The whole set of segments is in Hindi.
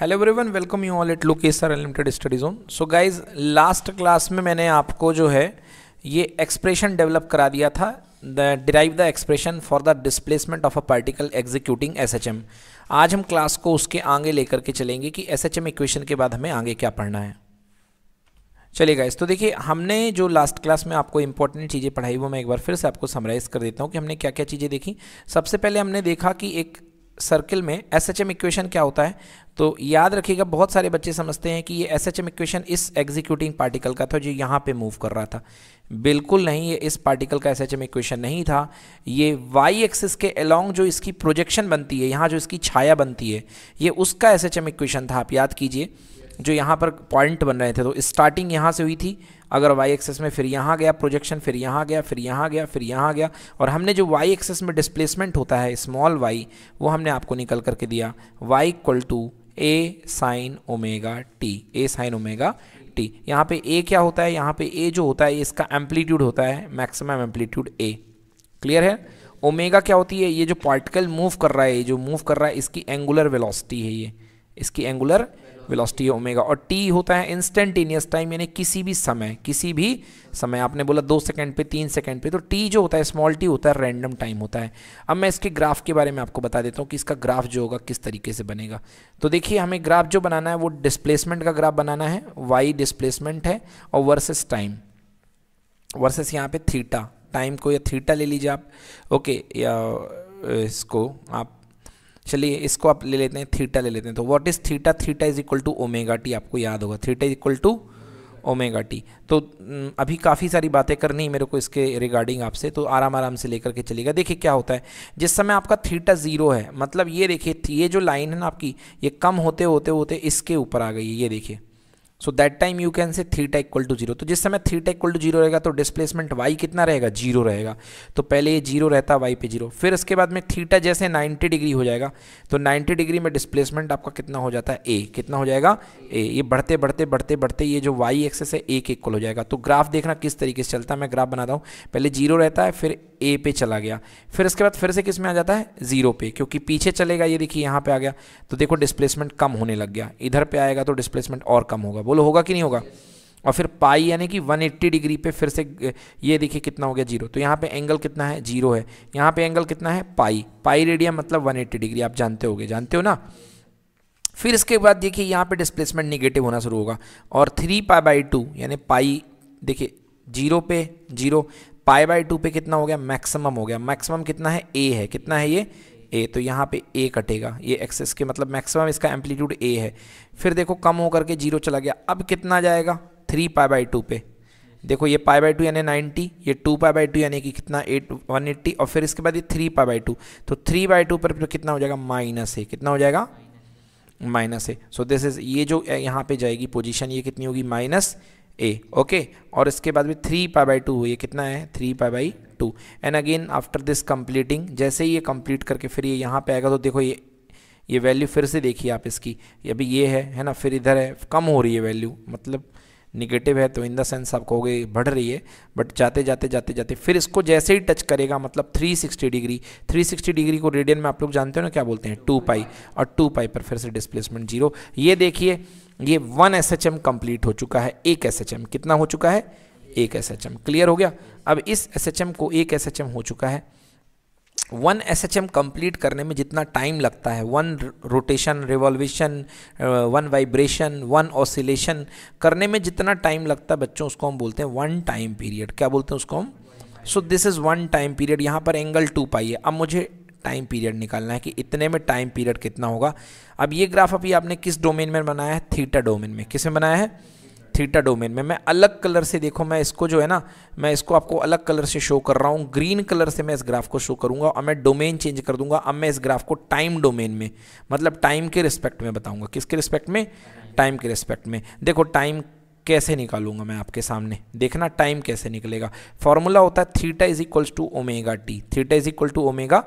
Hello everyone welcome you all at लोकेसर unlimited study zone so guys last class में मैंने आपको जो है ये एक्सप्रेशन डेवलप करा दिया था the derive the expression for the displacement of a particle executing S H M आज हम क्लास को उसके आगे लेकर के चलेंगे कि एस एच एम इक्वेशन के बाद हमें आगे क्या पढ़ना है चलिए गाइज तो देखिए हमने जो लास्ट क्लास में आपको इंपॉर्टेंट चीज़ें पढ़ाई वो मैं एक बार फिर से आपको समराइज़ कर देता हूँ कि हमने क्या क्या चीज़ें देखी सबसे पहले हमने देखा कि एक सर्किल में एस एच एम इक्वेशन क्या होता है तो याद रखिएगा बहुत सारे बच्चे समझते हैं कि ये एस एच एम इक्वेशन इस एग्जीक्यूटिंग पार्टिकल का था जो यहाँ पे मूव कर रहा था बिल्कुल नहीं ये इस पार्टिकल का एस एच एम इक्वेशन नहीं था ये वाई एक्सिस के अलोंग जो इसकी प्रोजेक्शन बनती है यहाँ जो इसकी छाया बनती है ये उसका एस एच एम इक्वेशन था आप याद कीजिए जो यहाँ पर पॉइंट बन रहे थे तो स्टार्टिंग यहाँ से हुई थी अगर वाई एक्सेस में फिर यहाँ गया प्रोजेक्शन फिर यहाँ गया फिर यहाँ गया फिर यहाँ गया और हमने जो वाई एक्सेस में डिस्प्लेसमेंट होता है स्मॉल वाई वो हमने आपको निकल करके दिया Y equal to A sine omega T A sine omega T यहाँ पे ए क्या होता है यहाँ पे ए जो होता है इसका एम्पलीट्यूड होता है मैक्सिमम एम्पलीट्यूड ए क्लियर है ओमेगा क्या होती है ये जो पार्टिकल मूव कर रहा है ये जो मूव कर रहा है इसकी एंगुलर वेलोसिटी है ये इसकी एंगुलर वेलोसिटी ओमेगा और टी होता है इंस्टेंटेनियस टाइम यानी किसी भी समय किसी भी समय आपने बोला दो सेकंड पे तीन सेकंड पे तो टी जो होता है स्मॉल टी होता है रैंडम टाइम होता है अब मैं इसके ग्राफ के बारे में आपको बता देता हूँ कि इसका ग्राफ जो होगा किस तरीके से बनेगा तो देखिए हमें ग्राफ जो बनाना है वो डिस्प्लेसमेंट का ग्राफ बनाना है वाई डिस्प्लेसमेंट है और वर्सेस टाइम वर्सेस यहाँ पे थीटा टाइम को या थीटा ले लीजिए आप ओके या इसको आप चलिए इसको आप ले लेते हैं थीटा ले लेते हैं तो what is theta theta is equal to omega T आपको याद होगा theta is equal to omega T तो अभी काफ़ी सारी बातें करनी है मेरे को इसके रिगार्डिंग आपसे तो आराम आराम से लेकर के चलेगा देखिए क्या होता है जिस समय आपका थीटा ज़ीरो है मतलब ये देखिए ये जो लाइन है ना आपकी ये कम होते होते होते इसके ऊपर आ गई है ये देखिए so that time you can say theta equal to zero तो जिस समय थीटा इक्वल टू जीरो रहेगा तो डिस्प्लेसमेंट वाई कितना रहेगा जीरो रहेगा तो पहले ये जीरो रहता वाई पे जीरो फिर उसके बाद में थीटा जैसे 90 डिग्री हो जाएगा तो 90 डिग्री में डिस्प्लेसमेंट आपका कितना हो जाता है ए कितना हो जाएगा ए ये बढ़ते बढ़ते बढ़ते बढ़ते ये जो वाई एक्सेस है ए के इक्वल हो जाएगा तो ग्राफ देखना किस तरीके से चलता है मैं ग्राफ बनाता हूँ पहले जीरो रहता है फिर ए पे चला गया फिर इसके बाद फिर से किस में आ जाता है जीरो पे क्योंकि पीछे चलेगा ये देखिए यहाँ पे आ गया तो देखो डिस्प्लेसमेंट कम होने लग गया इधर पे आएगा तो डिस्प्लेसमेंट और कम होगा बोलो होगा कि नहीं होगा और फिर पाई यानी कि 180 डिग्री पे फिर से ये देखिए कितना हो गया जीरो तो यहाँ पे एंगल कितना है जीरो है यहाँ पे एंगल कितना है पाई पाई रेडियम मतलब 180 डिग्री आप जानते होगे जानते हो ना फिर इसके बाद देखिए यहाँ पे डिस्प्लेसमेंट निगेटिव होना शुरू होगा और थ्री पाई बाई टू यानी पाई देखिए जीरो पे जीरो पाई बाई टू पे कितना हो गया मैक्सिमम हो गया मैक्सिमम कितना है ए है कितना है ये ए तो यहाँ पे ए कटेगा ये एक्सेस के मतलब मैक्सिमम इसका एम्पलीट्यूड ए है फिर देखो कम होकर के जीरो चला गया अब कितना जाएगा थ्री पाई बाई टू पे देखो ये पाई बाई टू यानी नाइन्टी ये टू पाई बाई टू यानी कि कितना एट वन एट्टी और फिर इसके बाद ये थ्री पाई बाई टू तो थ्री बाई टू पर कितना हो जाएगा माइनस ए कितना हो जाएगा minus A so this is ये जो यहाँ पे जाएगी पोजीशन ये कितनी होगी माइनस ए ओके और इसके बाद भी थ्री पाई बाई टू ये कितना है three pi by two and again after this completing जैसे ही ये कंप्लीट करके फिर ये यहाँ पे आएगा तो देखो ये ये वैल्यू फिर से देखिए आप इसकी अभी ये है है ना फिर इधर है कम हो रही है वैल्यू मतलब निगेटिव है तो इन द सेंस आप कहोगे बढ़ रही है बट जाते जाते जाते जाते फिर इसको जैसे ही टच करेगा मतलब 360 डिग्री 360 डिग्री को रेडियन में आप लोग जानते हो ना क्या बोलते हैं टू पाई और टू पाई पर फिर से डिस्प्लेसमेंट जीरो ये देखिए ये one S H M complete हो चुका है एक एस एच एम कितना हो चुका है एक एस एच एम क्लियर हो गया अब इस एस एच एम को एक एस एच एम हो चुका है one S H M complete करने में जितना टाइम लगता है one rotation revolution one vibration one oscillation करने में जितना टाइम लगता है बच्चों उसको हम बोलते हैं वन टाइम पीरियड क्या बोलते हैं उसको हम so this is one time period यहाँ पर एंगल टू पाई है अब मुझे टाइम पीरियड निकालना है कि इतने में टाइम पीरियड कितना होगा अब ये ग्राफ अभी आपने किस डोमेन में बनाया है थीटा डोमेन में किस में बनाया है थीटा डोमेन में मैं अलग कलर से देखो मैं इसको जो है ना मैं इसको आपको अलग कलर से शो कर रहा हूँ ग्रीन कलर से मैं इस ग्राफ को शो करूँगा और मैं डोमेन चेंज कर दूंगा अब मैं इस ग्राफ को टाइम डोमेन में मतलब टाइम के रिस्पेक्ट में बताऊँगा किसके रिस्पेक्ट में टाइम के रिस्पेक्ट में देखो टाइम कैसे निकालूंगा मैं आपके सामने देखना टाइम कैसे निकलेगा फॉर्मूला होता है theta is equals to omega T theta is equal to omega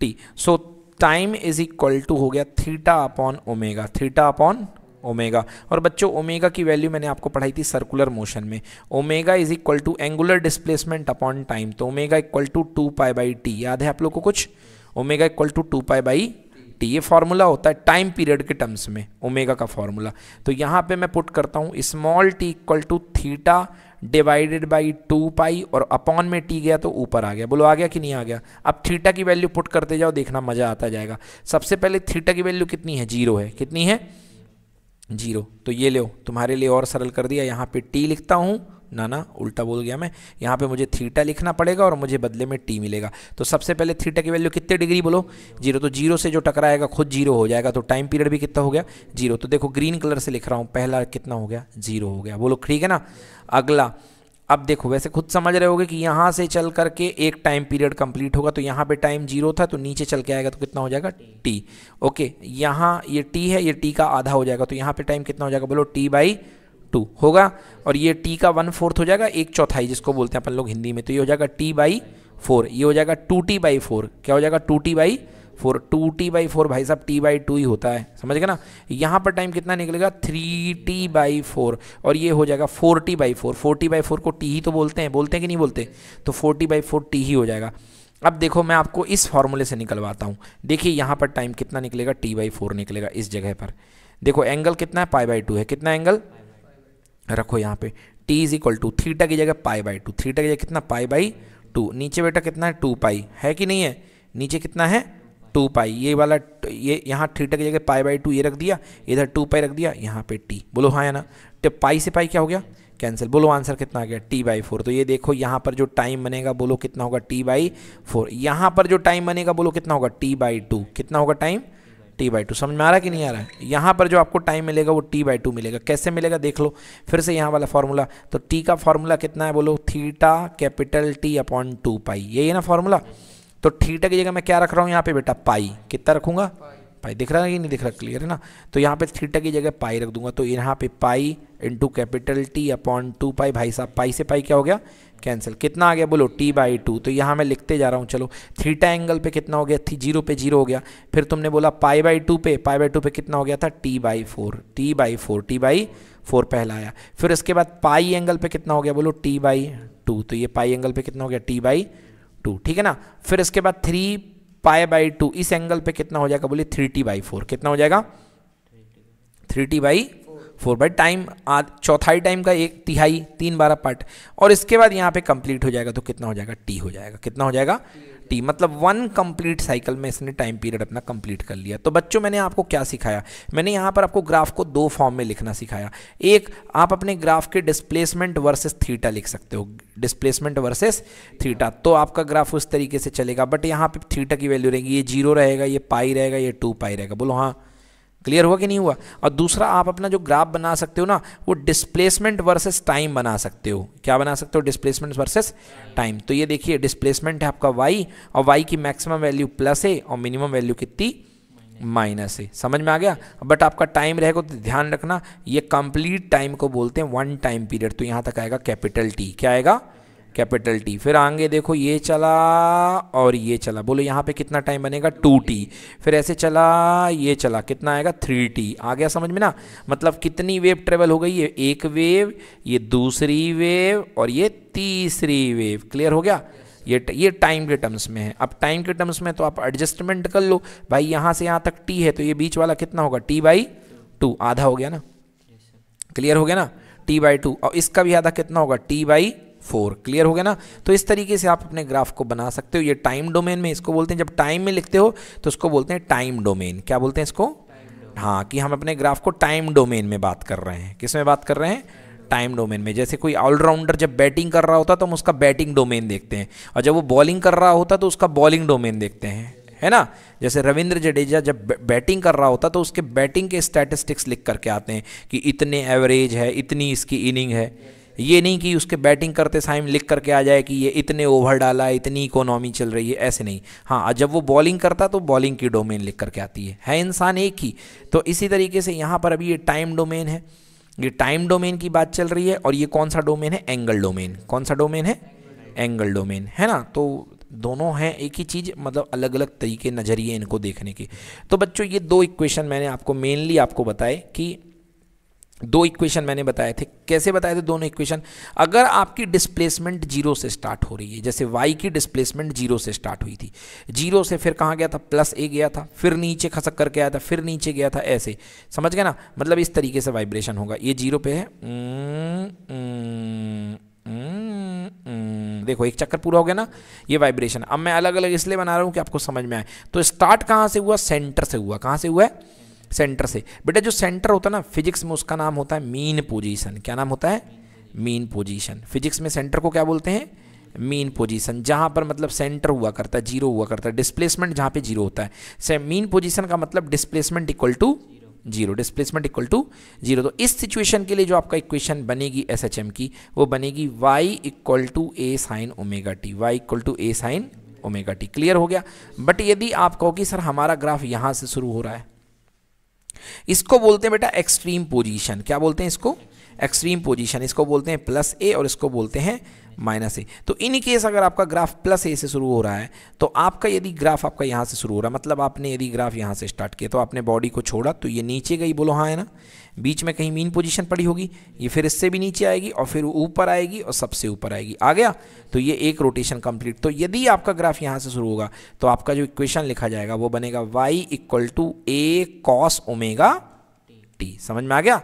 T so time is equal to हो गया theta upon omega theta upon omega और बच्चों ओमेगा की वैल्यू मैंने आपको पढ़ाई थी सर्कुलर मोशन में omega is equal to angular displacement upon time तो omega equal to two pi by T याद है आप लोग को कुछ omega equal to two pi by T ये फॉर्मूला होता है टाइम पीरियड के टर्म्स में ओमेगा का फॉर्मूला तो यहाँ पे मैं पुट करता हूँ small T equal to theta divided by two pi और अपॉन में टी गया तो ऊपर आ गया बोलो आ गया कि नहीं आ गया अब थीटा की वैल्यू पुट करते जाओ देखना मज़ा आता जाएगा सबसे पहले थीटा की वैल्यू कितनी है जीरो है कितनी है जीरो तो ये लो तुम्हारे लिए और सरल कर दिया यहाँ पे टी लिखता हूँ ना ना उल्टा बोल गया मैं यहाँ पे मुझे थीटा लिखना पड़ेगा और मुझे बदले में टी मिलेगा तो सबसे पहले थीटा की वैल्यू कितने डिग्री बोलो जीरो तो जीरो से जो टकराएगा खुद जीरो हो जाएगा तो टाइम पीरियड भी कितना हो गया जीरो तो देखो ग्रीन कलर से लिख रहा हूँ पहला कितना हो गया जीरो हो गया बोलो ठीक है ना अगला अब देखो वैसे खुद समझ रहे होगे कि यहाँ से चल करके एक टाइम पीरियड कंप्लीट होगा तो यहाँ पे टाइम जीरो था तो नीचे चल के आएगा तो कितना हो जाएगा टी ओके यहाँ ये टी है ये टी का आधा हो जाएगा तो यहाँ पे टाइम कितना हो जाएगा बोलो टी बाई टू होगा और ये टी का वन फोर्थ हो जाएगा एक चौथाई जिसको बोलते हैं अपन लोग हिंदी में तो ये हो जाएगा टी बाई फोर ये हो जाएगा टू टी बाई फोर क्या हो जाएगा two T by four two T by four भाई साहब टी बाई टू ही होता है समझ गए ना यहाँ पर टाइम कितना निकलेगा थ्री टी बाई फोर और ये हो जाएगा four T by four four T by four को टी ही तो बोलते हैं बोलते हैं कि नहीं बोलते तो four T by four T ही हो जाएगा अब देखो मैं आपको इस फॉर्मूले से निकलवाता हूँ देखिए यहाँ पर टाइम कितना निकलेगा टी बाई फोर निकलेगा इस जगह पर देखो एंगल कितना है पाई बाई टू है कितना एंगल रखो यहाँ पे T is equal to theta की जगह पाई बाई टू थीटा की जगह कितना पाई बाई टू नीचे बेटा कितना है टू पाई है कि नहीं है नीचे कितना है टू पाई ये वाला ये यहाँ थीटा की जगह पाई बाई टू ये रख दिया इधर टू पाई रख दिया यहाँ पे टी बोलो हाँ या ना तो पाई से पाई क्या हो गया कैंसिल बोलो आंसर कितना आ गया टी बाई फोर तो ये देखो यहाँ पर जो टाइम बनेगा बोलो कितना होगा टी बाई फोर यहाँ पर जो टाइम बनेगा बोलो कितना होगा टी बाई टू कितना होगा टाइम टी बाई टू समझ में आ रहा कि नहीं आ रहा है यहाँ पर जो आपको टाइम मिलेगा वो टी बाई टू मिलेगा कैसे मिलेगा देख लो फिर से यहाँ वाला फार्मूला तो टी का फार्मूला कितना है बोलो theta capital T upon two pi यही है ना फॉर्मूला तो थीटा की जगह मैं क्या रख रहा हूँ यहाँ पे बेटा पाई कितना रखूंगा पाई दिख रहा है कि नहीं दिख रहा क्लियर है ना तो यहाँ पे थीटा की जगह पाई रख दूंगा तो यहाँ पे pi into capital T upon two pi भाई साहब पाई से पाई क्या हो गया कैंसिल कितना आ गया बोलो टी बाई टू तो यहाँ मैं लिखते जा रहा हूँ चलो थीटा एंगल पे कितना हो गया थी जीरो पे जीरो हो गया फिर तुमने बोला पाई बाई टू पे पाई बाई टू पे कितना हो गया था T by four T by four T by four पहला आया फिर उसके बाद पाई एंगल पे कितना हो गया बोलो टी बाई टू तो ये पाई एंगल पे कितना हो गया टी बाई टू ठीक है ना फिर इसके बाद थ्री पाए बाई टू इस एंगल पे कितना हो जाएगा बोलिए थ्री टी बाई फोर कितना हो जाएगा three T by four by time चौथाई टाइम का एक तिहाई तीन बारह पार्ट और इसके बाद यहाँ पे कंप्लीट हो जाएगा तो कितना हो जाएगा टी हो जाएगा कितना हो जाएगा टी मतलब वन कंप्लीट साइकिल में इसने टाइम पीरियड अपना कंप्लीट कर लिया तो बच्चों मैंने आपको क्या सिखाया मैंने यहाँ पर आपको ग्राफ को दो फॉर्म में लिखना सिखाया एक आप अपने ग्राफ के डिस्प्लेसमेंट वर्सेस थीटा लिख सकते हो डिस्प्लेसमेंट वर्सेस थीटा तो आपका ग्राफ उस तरीके से चलेगा बट यहाँ पर थीटा की वैल्यू रहेगी ये जीरो रहेगा ये पाई रहेगा ये टू पाई रहेगा बोलो हाँ क्लियर हुआ कि नहीं हुआ और दूसरा आप अपना जो ग्राफ बना सकते हो ना वो डिस्प्लेसमेंट वर्सेस टाइम बना सकते हो क्या बना सकते हो डिस्प्लेसमेंट वर्सेस टाइम तो ये देखिए डिस्प्लेसमेंट है आपका वाई और वाई की मैक्सिमम वैल्यू प्लस है और मिनिमम वैल्यू कितनी माइनस है समझ में आ गया बट आपका टाइम रहेगा तो ध्यान रखना ये कंप्लीट टाइम को बोलते हैं वन टाइम पीरियड तो यहाँ तक आएगा कैपिटल टी क्या आएगा कैपिटल टी फिर आगे देखो ये चला और ये चला बोलो यहाँ पे कितना टाइम बनेगा टू टी फिर ऐसे चला ये चला कितना आएगा थ्री टी आ गया समझ में ना मतलब कितनी वेव ट्रेवल हो गई ये एक वेव ये दूसरी वेव और ये तीसरी वेव क्लियर हो गया ये ये टाइम के टर्म्स में है अब टाइम के टर्म्स में तो आप एडजस्टमेंट कर लो भाई यहाँ से यहाँ तक टी है तो ये बीच वाला कितना होगा टी बाई टू आधा हो गया ना क्लियर हो गया ना टी बाई टू और इसका भी आधा कितना होगा टी बाई फोर क्लियर हो गया ना तो इस तरीके से आप अपने ग्राफ को बना सकते हो ये टाइम डोमेन में इसको बोलते हैं जब टाइम में लिखते हो तो उसको बोलते हैं टाइम डोमेन क्या बोलते हैं इसको हाँ कि हम अपने ग्राफ को टाइम डोमेन में बात कर रहे हैं किस में बात कर रहे हैं टाइम डोमेन में जैसे कोई ऑलराउंडर जब बैटिंग कर रहा होता तो हम उसका बैटिंग डोमेन देखते हैं और जब वो बॉलिंग कर रहा होता तो उसका बॉलिंग डोमेन देखते हैं है ना जैसे रविंद्र जडेजा जब बैटिंग कर रहा होता तो उसके बैटिंग के स्टैटिस्टिक्स लिख करके आते हैं कि इतने एवरेज है इतनी इसकी इनिंग है ये नहीं कि उसके बैटिंग करते साइम लिख करके आ जाए कि ये इतने ओवर डाला इतनी इकोनॉमी चल रही है ऐसे नहीं हाँ जब वो बॉलिंग करता तो बॉलिंग की डोमेन लिख करके आती है है इंसान एक ही तो इसी तरीके से यहाँ पर अभी ये टाइम डोमेन है ये टाइम डोमेन की बात चल रही है और ये कौन सा डोमेन है एंगल डोमेन कौन सा डोमेन है एंगल डोमेन है ना तो दोनों हैं एक ही चीज़ मतलब अलग अलग तरीके नज़रिए इनको देखने के तो बच्चों ये दो इक्वेशन मैंने आपको मेनली आपको बताए कि दो इक्वेशन मैंने बताए थे कैसे बताए थे दोनों इक्वेशन अगर आपकी डिस्प्लेसमेंट जीरो से स्टार्ट हो रही है जैसे वाई की डिस्प्लेसमेंट जीरो से स्टार्ट हुई थी जीरो से फिर कहाँ गया था प्लस ए गया था फिर नीचे खसक करके आया था फिर नीचे गया था ऐसे समझ गया ना मतलब इस तरीके से वाइब्रेशन होगा ये जीरो पे है देखो एक चक्कर पूरा हो गया ना ये वाइब्रेशन अब मैं अलग अलग इसलिए बना रहा हूँ कि आपको समझ में आए तो स्टार्ट कहाँ से हुआ सेंटर से हुआ कहाँ से हुआ है सेंटर से बेटा जो सेंटर होता है ना फिजिक्स में उसका नाम होता है मीन पोजीशन क्या नाम होता है मीन पोजीशन फिजिक्स में सेंटर को क्या बोलते हैं मीन पोजीशन जहाँ पर मतलब सेंटर हुआ करता है जीरो हुआ करता है डिस्प्लेसमेंट जहाँ पे जीरो होता है से मीन पोजीशन का मतलब displacement equal to zero displacement equal to zero तो इस सिचुएशन के लिए जो आपका इक्वेशन बनेगी एस एच एम की वो बनेगी Y equal to A sine omega T Y equal to A sine omega T clear हो गया बट यदि आप कहो कि सर हमारा ग्राफ यहाँ से शुरू हो रहा है इसको बोलते हैं बेटा एक्सट्रीम पोजीशन क्या बोलते हैं इसको एक्सट्रीम पोजीशन इसको बोलते हैं प्लस ए और इसको बोलते हैं माइनस ए तो इन केस अगर आपका ग्राफ प्लस ए से शुरू हो रहा है तो आपका यदि ग्राफ आपका यहाँ से शुरू हो रहा है मतलब आपने यदि ग्राफ यहाँ से स्टार्ट किया तो आपने बॉडी को छोड़ा तो ये नीचे गई बोलो हाँ है ना बीच में कहीं मीन पोजीशन पड़ी होगी ये फिर इससे भी नीचे आएगी और फिर ऊपर आएगी और सबसे ऊपर आएगी आ गया तो ये एक रोटेशन कंप्लीट तो यदि आपका ग्राफ यहाँ से शुरू होगा तो आपका जो इक्वेशन लिखा जाएगा वो बनेगा Y equal to A cos omega T समझ में आ गया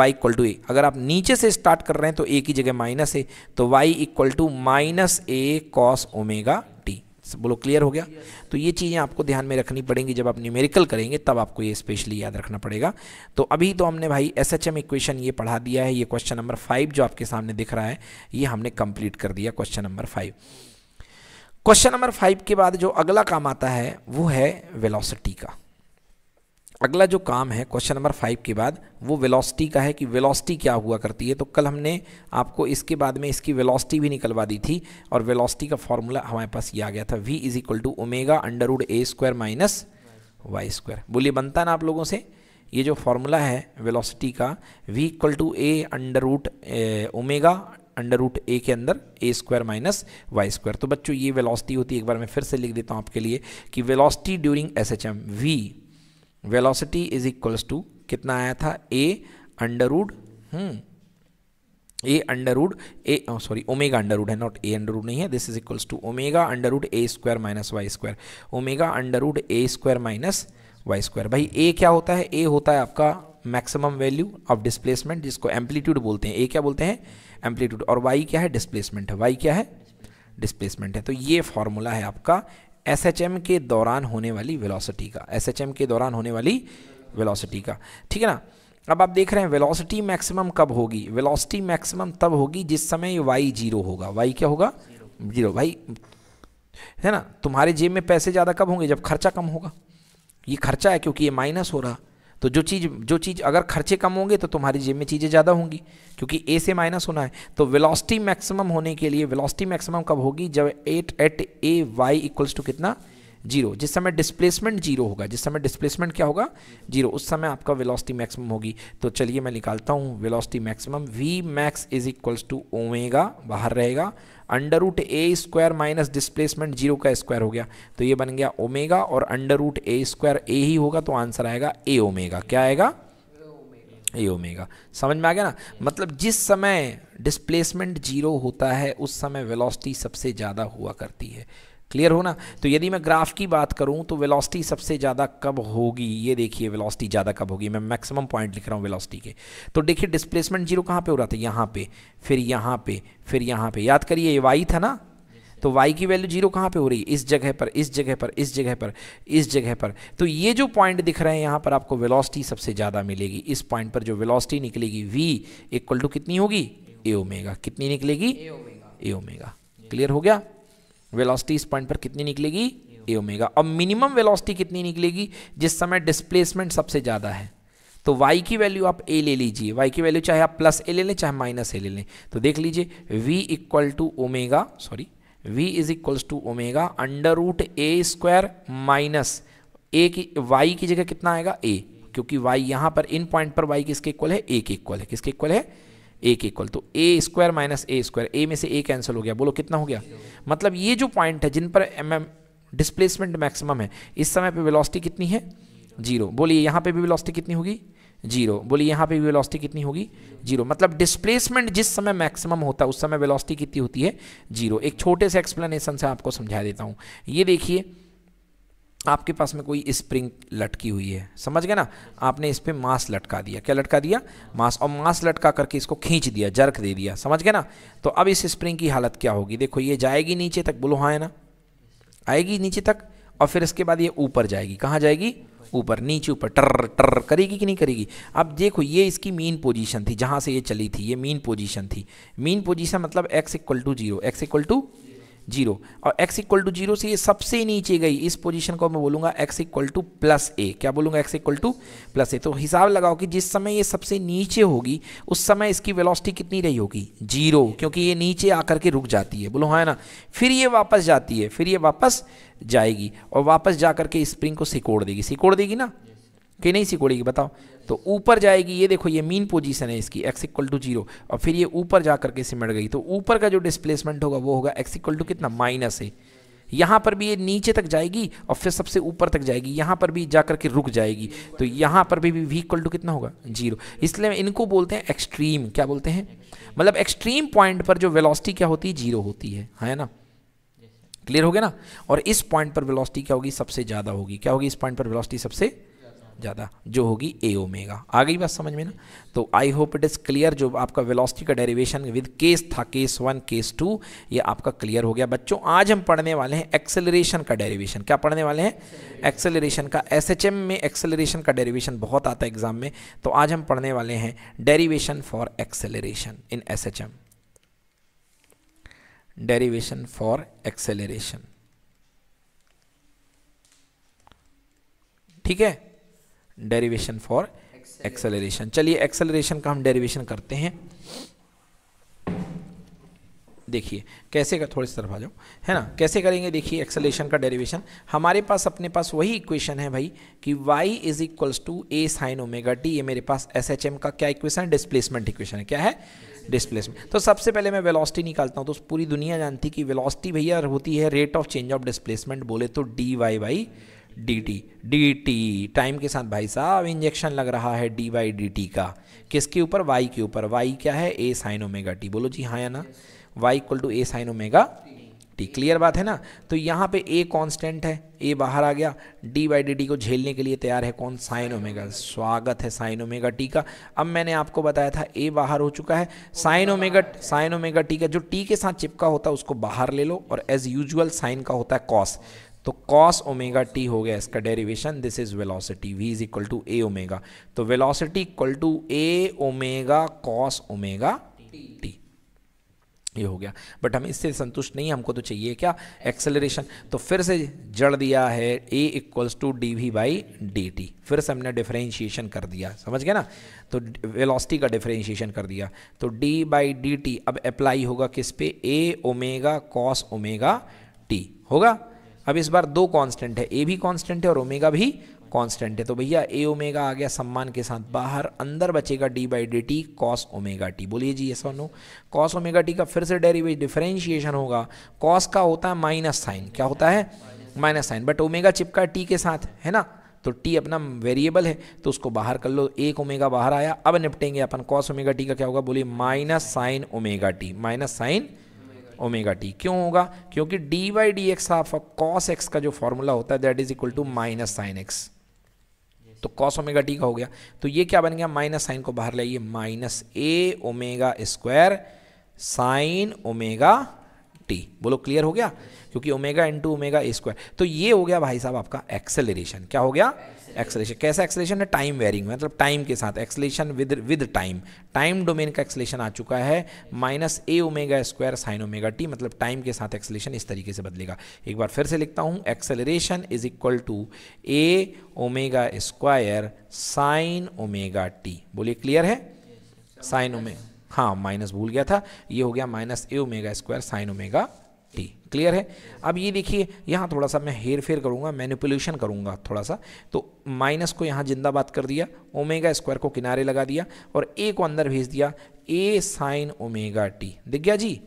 y इक्वल टू ए अगर आप नीचे से स्टार्ट कर रहे हैं तो ए की जगह माइनस है तो y equal to minus A cos omega T बोलो क्लियर हो गया तो ये चीज़ें आपको ध्यान में रखनी पड़ेंगी जब आप न्यूमेरिकल करेंगे तब आपको ये स्पेशली याद रखना पड़ेगा तो अभी तो हमने भाई एस एच एम इक्वेशन ये पढ़ा दिया है ये क्वेश्चन नंबर फाइव जो आपके सामने दिख रहा है ये हमने कंप्लीट कर दिया question number five question number five के बाद जो अगला काम आता है वो है वेलोसिटी का अगला जो काम है क्वेश्चन नंबर फाइव के बाद वो वेलोसिटी का है कि वेलोसिटी क्या हुआ करती है तो कल हमने आपको इसके बाद में इसकी वेलोसिटी भी निकलवा दी थी और वेलोसिटी का फॉर्मूला हमारे पास ये आ गया था v is equal to omega under root A square minus Y square बोलिए बनता ना आप लोगों से ये जो फॉर्मूला है वेलोसिटी का v equal to A under root omega under root A के अंदर A square minus Y square तो बच्चों ये वेलोसिटी होती है एक बार मैं फिर से लिख देता हूँ आपके लिए कि velocity during S H M V velocity is equals to कितना आया था A under root A under root A sorry omega under root है नॉट ए अंडरवुड नहीं है this is equals to omega under root A square minus Y square omega under root A square minus Y square भाई ए क्या होता है ए होता है आपका मैक्सिमम वैल्यू ऑफ डिस्प्लेसमेंट जिसको एम्पलीट्यूड बोलते हैं ए क्या बोलते हैं एम्पलीट्यूड और वाई क्या है डिस्प्लेसमेंट है वाई क्या है डिस्प्लेसमेंट है तो ये फॉर्मूला है आपका एस के दौरान होने वाली वेलोसिटी का एस के दौरान होने वाली वेलोसिटी का ठीक है ना अब आप देख रहे हैं वेलोसिटी मैक्सिमम कब होगी वेलोसिटी मैक्सिमम तब होगी जिस समय वाई जीरो होगा वाई क्या होगा जीरो भाई है ना तुम्हारे जेब में पैसे ज़्यादा कब होंगे जब खर्चा कम होगा ये खर्चा है क्योंकि ये माइनस हो रहा तो जो चीज़ जो चीज़ अगर खर्चे कम होंगे तो तुम्हारी जेब में चीज़ें ज़्यादा होंगी क्योंकि ए से माइनस होना है तो वेलोसिटी मैक्सिमम होने के लिए वेलोसिटी मैक्सिमम कब होगी जब at at A Y equals to कितना जीरो जिस समय डिस्प्लेसमेंट जीरो होगा जिस समय डिस्प्लेसमेंट क्या होगा जीरो उस समय आपका वेलोसिटी मैक्सिमम होगी तो चलिए मैं निकालता हूँ velocity maximum V max is equals to omega बाहर रहेगा under root A square minus displacement zero का स्क्वायर हो गया तो ये बन गया ओमेगा और under root A square A ही होगा तो आंसर आएगा ए ओमेगा क्या आएगा ए ओमेगा समझ में आ गया ना मतलब जिस समय डिस्प्लेसमेंट जीरो होता है उस समय वेलोसिटी सबसे ज़्यादा हुआ करती है क्लियर हो ना तो यदि मैं ग्राफ की बात करूं तो वेलोसिटी सबसे ज़्यादा कब होगी ये देखिए वेलोसिटी ज़्यादा कब होगी मैं मैक्सिमम पॉइंट लिख रहा हूँ वेलोसिटी के तो देखिए डिस्प्लेसमेंट जीरो कहाँ पे हो रहा था यहाँ पे फिर यहाँ पे फिर यहाँ पे याद करिए ये वाई था ना तो वाई की वैल्यू जीरो कहाँ पर हो रही है इस जगह पर इस जगह पर इस जगह पर इस जगह पर तो ये जो पॉइंट दिख रहे हैं यहाँ पर आपको वेलॉसिटी सबसे ज़्यादा मिलेगी इस पॉइंट पर जो वेलॉसिटी निकलेगी वी इक्वल टू कितनी होगी ए ओमेगा कितनी निकलेगी ए ओमेगा क्लियर हो गया वेलोसिटी इस पॉइंट पर कितनी निकलेगी ए ओमेगा अब मिनिमम वेलोसिटी कितनी निकलेगी जिस समय डिस्प्लेसमेंट सबसे ज़्यादा है तो वाई की वैल्यू आप ए ले लीजिए वाई की वैल्यू चाहे आप प्लस ए ले लें चाहे माइनस ए ले लें तो देख लीजिए V equal to omega sorry V is equals to omega under root A square minus A की वाई की जगह कितना आएगा ए क्योंकि वाई यहाँ पर इन पॉइंट पर वाई किसके इक्वल है ए के इक्वल है किसके इक्वल है एक इक्वल तो A square minus A square A में से ए कैंसिल हो गया बोलो कितना हो गया मतलब ये जो पॉइंट है जिन पर एम एम डिस्प्लेसमेंट मैक्सिमम है इस समय पे वेलोसिटी कितनी है जीरो बोलिए यहाँ पे भी वेलोसिटी कितनी होगी जीरो बोलिए यहाँ पे भी वेलोसिटी कितनी होगी जीरो मतलब डिस्प्लेसमेंट जिस समय मैक्सिमम होता है उस समय वेलोसिटी कितनी होती है जीरो एक छोटे से एक्सप्लेनेशन से आपको समझा देता हूँ ये देखिए आपके पास में कोई स्प्रिंग लटकी हुई है समझ गए ना आपने इस पर मांस लटका दिया क्या लटका दिया मांस और मांस लटका करके इसको खींच दिया जर्क दे दिया समझ गए ना तो अब इस स्प्रिंग की हालत क्या होगी देखो ये जाएगी नीचे तक बोलो हाँ ना आएगी नीचे तक और फिर इसके बाद ये ऊपर जाएगी कहाँ जाएगी ऊपर नीचे ऊपर टर टर करेगी कि नहीं करेगी अब देखो ये इसकी मेन पोजीशन थी जहाँ से ये चली थी ये मेन पोजीशन थी मेन पोजीशन मतलब x equal to zero x equal to zero और x इक्वल टू जीरो से ये सबसे नीचे गई इस पोजीशन को मैं बोलूंगा x equal to plus a क्या बोलूंगा x equal to plus a तो हिसाब लगाओ कि जिस समय ये सबसे नीचे होगी उस समय इसकी वेलोसिटी कितनी रही होगी जीरो क्योंकि ये नीचे आकर के रुक जाती है बोलो हाँ ना फिर ये वापस जाती है फिर ये वापस जाएगी और वापस जा करके स्प्रिंग को सिकोड़ देगी सिकोड़ देगी ना कि नहीं कोड़ेगी बताओ तो ऊपर जाएगी ये देखो ये मीन पोजीशन है इसकी एक्स इक्वल टू जीरो और फिर ये ऊपर जा करके सिमट गई तो ऊपर का जो डिस्प्लेसमेंट होगा वो होगा एक्स इक्वल टू कितना माइनस है यहाँ पर भी ये नीचे तक जाएगी और फिर सबसे ऊपर तक जाएगी यहाँ पर भी जा करके रुक जाएगी तो यहाँ पर भी वी इक्वल टू कितना होगा जीरो इसलिए इनको बोलते हैं एक्सट्रीम क्या बोलते हैं मतलब एक्सट्रीम पॉइंट पर जो वेलोसिटी क्या होती है जीरो होती है है ना क्लियर हो गया ना और इस पॉइंट पर वेलोसिटी क्या होगी सबसे ज़्यादा होगी क्या होगी इस पॉइंट पर वेलोसिटी सबसे ज़्यादा जो होगी ए ओमेगा आ गई बात समझ में ना तो I hope it is clear जो आपका वेलोसिटी का डेरिवेशन विद केस था केस वन केस टू ये आपका क्लियर हो गया बच्चों आज हम पढ़ने वाले हैं एक्सेलरेशन का डेरिवेशन क्या पढ़ने वाले हैं एक्सेलरेशन का एस में एक्सेलरेशन का डेरिवेशन बहुत आता है एग्जाम में तो आज हम पढ़ने वाले हैं derivation for acceleration in S derivation for acceleration ठीक है डेरिवेशन फॉर एक्सेलरेशन चलिए एक्सेलरेशन का हम डेरिवेशन करते हैं देखिए कैसे का थोड़े तरफ आ जाओ है ना कैसे करेंगे देखिए एक्सेलेशन का डेरिवेशन हमारे पास अपने पास वही इक्वेशन है भाई कि y is equals to A sine omega t ये मेरे पास एस एच एम का क्या इक्वेशन है डिस्प्लेसमेंट इक्वेशन है क्या है डिस्प्लेसमेंट तो सबसे पहले मैं वेलोसिटी निकालता हूँ तो पूरी दुनिया जानती कि वेलोसिटी भैया होती है rate of change of displacement बोले तो d y by d t d t time के साथ भाई साहब इंजेक्शन लग रहा है डी वाई डी टी का किसके ऊपर वाई के ऊपर वाई क्या है ए साइन ओमेगा टी बोलो जी हाँ या ना y equal to A sine omega T clear बात है ना तो यहाँ पे ए कांस्टेंट है ए बाहर आ गया डी वाई डी टी को झेलने के लिए तैयार है कौन साइन ओमेगा स्वागत है साइन ओमेगा टी का अब मैंने आपको बताया था ए बाहर हो चुका है sine omega sine omega t का जो टी के साथ चिपका होता है उसको बाहर ले लो और एज यूजल साइन का होता है कॉस तो कॉस ओमेगा टी हो गया इसका derivation this is velocity v is equal to a omega तो velocity equal to a omega cos omega t ये हो गया बट हम इससे संतुष्ट नहीं हमको तो चाहिए क्या एक्सेलरेशन तो फिर से जड़ दिया है a equals to d v by d t फिर से हमने डिफरेंशिएशन कर दिया समझ गए ना तो वेलोसिटी का डिफरेंशिएशन कर दिया तो डी बाई डी टी अब अप्लाई होगा किस पे a omega cos omega t होगा अब इस बार दो कांस्टेंट है ए भी कांस्टेंट है और ओमेगा भी कांस्टेंट है तो भैया ए ओमेगा आ गया सम्मान के साथ बाहर अंदर बचेगा d by d t cos omega t बोलिए जी ऐसा नो कॉस ओमेगा टी का फिर से डेरीवेज डिफरेंशिएशन होगा कॉस का होता है माइनस साइन क्या होता है माइनस साइन बट ओमेगा चिपका टी के साथ है ना तो टी अपना वेरिएबल है तो उसको बाहर कर लो एक ओमेगा बाहर आया अब निपटेंगे अपन कॉस ओमेगा टी का क्या होगा बोलिए minus sine omega t minus sine omega t क्यों होगा क्योंकि d y d x of cos x का जो फॉर्मूला होता है that is equal to minus sine x तो कॉस ओमेगा टी का हो गया तो ये क्या बन गया माइनस साइन को बाहर लाइए minus a omega square sine omega T बोलो क्लियर हो गया क्योंकि ओमेगा इंटू ओमेगा स्क्वायर तो ये हो गया भाई साहब आपका एक्सेलरेशन क्या हो गया एक्सलेशन कैसा एक्सलेशन है टाइम वेरिंग मतलब टाइम के साथ acceleration with with time time domain का एक्सलेशन आ चुका है minus a omega square sine omega t मतलब टाइम के साथ एक्सलेशन इस तरीके से बदलेगा एक बार फिर से लिखता हूँ acceleration is equal to a omega square sine omega t बोलिए क्लियर है साइन ओमेगा हाँ माइनस भूल गया था ये हो गया minus a omega square sine omega clear है अब ये देखिए यहाँ थोड़ा सा मैं हेर फेर करूँगा मैनिपुलेशन करूँगा थोड़ा सा तो माइनस को यहाँ जिंदाबाद कर दिया ओमेगा स्क्वायर को किनारे लगा दिया और ए को अंदर भेज दिया ए साइन ओमेगा टी दिख गया जी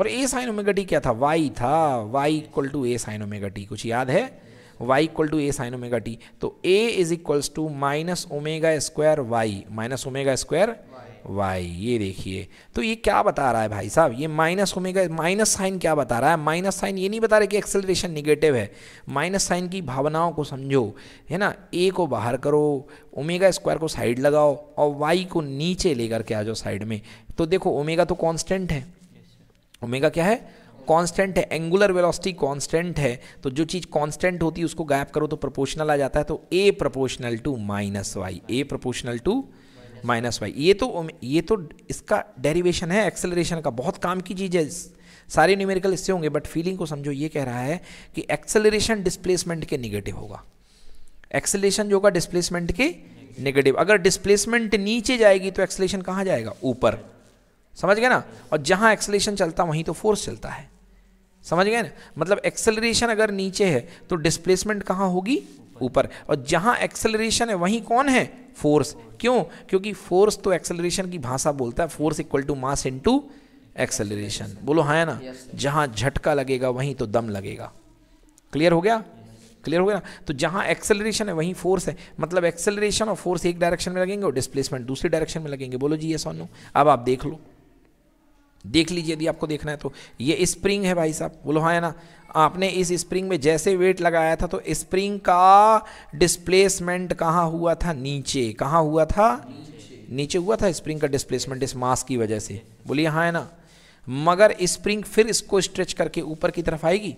और ए साइन ओमेगा टी क्या था वाई था y equal to A sine omega t कुछ याद है y equal to A sine omega T तो a is equals to minus omega square y minus omega square y ये देखिए तो ये क्या बता रहा है भाई साहब ये माइनस ओमेगा माइनस साइन क्या बता रहा है माइनस साइन ये नहीं बता रहा कि एक्सेलरेशन निगेटिव है माइनस साइन की भावनाओं को समझो है ना ए को बाहर करो ओमेगा स्क्वायर को साइड लगाओ और वाई को नीचे लेकर के आ जाओ साइड में तो देखो ओमेगा तो कॉन्स्टेंट है ओमेगा क्या है कांस्टेंट है एंगुलर वेलोसिटी कांस्टेंट है तो जो चीज़ कांस्टेंट होती है उसको गायब करो तो प्रोपोर्शनल आ जाता है तो a proportional to minus y a proportional to minus y ये तो ये तो इसका डेरिवेशन है एक्सेलरेशन का बहुत काम की चीज़ है सारे न्यूमेरिकल इससे होंगे बट फीलिंग को समझो ये कह रहा है कि एक्सेलरेशन डिस्प्लेसमेंट के निगेटिव होगा एक्सेलेशन जो होगा डिस्प्लेसमेंट के निगेटिव अगर डिस्प्लेसमेंट नीचे जाएगी तो एक्सलेशन कहाँ जाएगा ऊपर समझ गए ना और जहाँ एक्सलेशन चलता वहीं तो फोर्स चलता है समझ गए ना मतलब एक्सेलरेशन अगर नीचे है तो डिस्प्लेसमेंट कहाँ होगी ऊपर और जहां एक्सेलरेशन है वहीं कौन है फोर्स क्यों क्योंकि फोर्स तो एक्सेलरेशन की भाषा बोलता है force equal to mass into acceleration बोलो हाँ ना जहां झटका लगेगा वहीं तो दम लगेगा क्लियर हो गया क्लियर हो गया ना तो जहां एक्सेलरेशन है वहीं फोर्स है मतलब एक्सेलरेशन और फोर्स एक डायरेक्शन में लगेंगे और डिस्प्लेसमेंट दूसरी डायरेक्शन में लगेंगे बोलो जी ये सोनू अब आप देख लो देख लीजिए यदि आपको देखना है तो ये स्प्रिंग है भाई साहब बोलो हाँ है ना आपने इस स्प्रिंग में जैसे वेट लगाया था तो स्प्रिंग का डिस्प्लेसमेंट कहाँ हुआ था नीचे कहाँ हुआ था नीचे, नीचे हुआ था स्प्रिंग का डिस्प्लेसमेंट इस मास की वजह से बोलिए हाँ है ना मगर स्प्रिंग फिर इसको स्ट्रेच करके ऊपर की तरफ आएगी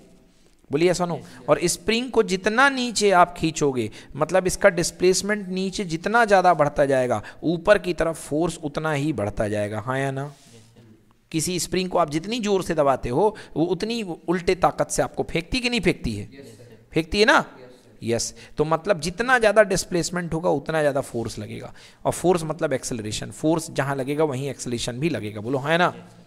बोलिए ऐसा नो और स्प्रिंग को जितना नीचे आप खींचोगे मतलब इसका डिस्प्लेसमेंट नीचे जितना ज़्यादा बढ़ता जाएगा ऊपर की तरफ फोर्स उतना ही बढ़ता जाएगा हाँ या ना किसी स्प्रिंग को आप जितनी जोर से दबाते हो वो उतनी उल्टे ताकत से आपको फेंकती कि नहीं फेंकती है yes, फेंकती है ना यस yes. तो मतलब जितना ज़्यादा डिस्प्लेसमेंट होगा उतना ज़्यादा फोर्स लगेगा और फोर्स मतलब एक्सेलरेशन फोर्स जहाँ लगेगा वहीं एक्सेलरेशन भी लगेगा बोलो है ना yes,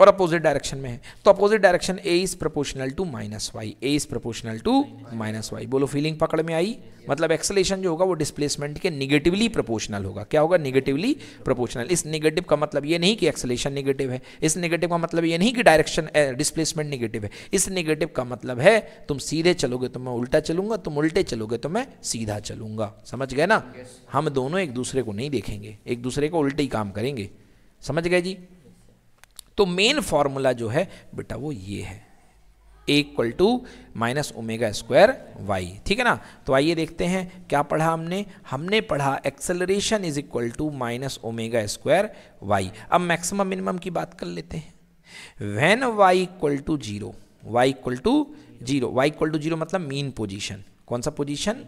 और अपोजिट डायरेक्शन में है तो opposite direction a is proportional to minus y a is proportional to minus y बोलो फीलिंग पकड़ में आई मतलब एक्सलेशन जो होगा वो डिस्प्लेसमेंट के निगेटिवली प्रोपोर्शनल होगा क्या होगा निगेटिवली प्रोपोर्शनल इस निगेटिव का मतलब ये नहीं कि एक्सलेशन निगेटिव है इस निगेटिव का मतलब ये नहीं कि डायरेक्शन डिस्प्लेसमेंट निगेटिव है इस निगेटिव का मतलब है तुम सीधे चलोगे तो मैं उल्टा चलूंगा तुम उल्टे चलोगे तो मैं सीधा चलूंगा समझ गए ना हम दोनों एक दूसरे को नहीं देखेंगे एक दूसरे को उल्टे ही काम करेंगे समझ गए जी तो मेन फॉर्मूला जो है बेटा वो ये है a equal to minus omega square y ठीक है ना तो आइए देखते हैं क्या पढ़ा हमने हमने पढ़ा acceleration is equal to minus omega square y अब मैक्सिमम मिनिमम की बात कर लेते हैं when y equal to zero y equal to zero y equal to zero मतलब मीन पोजिशन कौन सा पोजिशन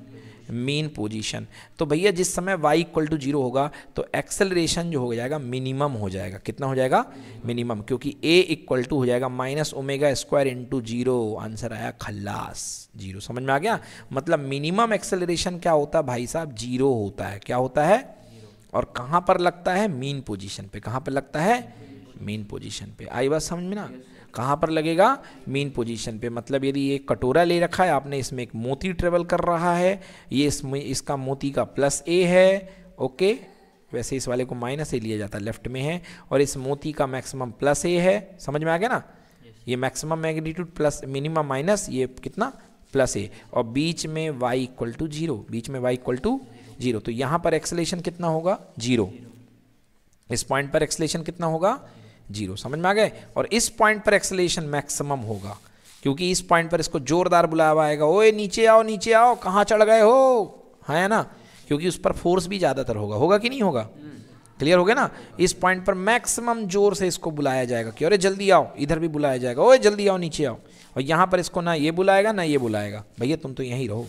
मेन पोजीशन तो भैया जिस समय वाई इक्वल टू जीरो होगा तो एक्सेलरेशन जो हो जाएगा मिनिमम हो जाएगा कितना हो जाएगा मिनिमम क्योंकि ए इक्वल टू हो जाएगा minus omega square into zero answer आया खल्लास जीरो समझ में आ गया मतलब मिनिमम एक्सेलरेशन क्या होता है भाई साहब जीरो होता है क्या होता है और कहाँ पर लगता है मेन पोजिशन पर कहाँ पर लगता है मेन पोजिशन पे आई बात समझ में ना कहाँ पर लगेगा मेन पोजीशन पे मतलब यदि ये कटोरा ले रखा है आपने इसमें एक मोती ट्रेवल कर रहा है ये इसमें इसका मोती का प्लस ए है ओके वैसे इस वाले को माइनस ए लिया जाता है लेफ्ट में है और इस मोती का मैक्सिमम प्लस ए है समझ में आ गया ना ये maximum magnitude plus minimum minus ये कितना प्लस ए और बीच में वाई इक्वल टू जीरो बीच में वाई इक्वल टू जीरो तो यहाँ पर एक्सलेशन कितना होगा जीरो इस पॉइंट पर एक्सलेशन कितना होगा जीरो समझ में आ गए और इस पॉइंट पर एक्सलेशन मैक्सिमम होगा क्योंकि इस पॉइंट पर इसको जोरदार बुलाया आएगा ओए नीचे आओ नीचे आओ कहाँ चढ़ गए हो है ना क्योंकि उस पर फोर्स भी ज़्यादातर होगा होगा कि नहीं होगा क्लियर हो गया ना इस पॉइंट पर मैक्सिमम जोर से इसको बुलाया जाएगा कि अरे जल्दी आओ इधर भी बुलाया जाएगा ओए जल्दी आओ नीचे आओ और यहाँ पर इसको ना ये बुलाएगा ना ये बुलाएगा भैया तुम तो यहीं रहो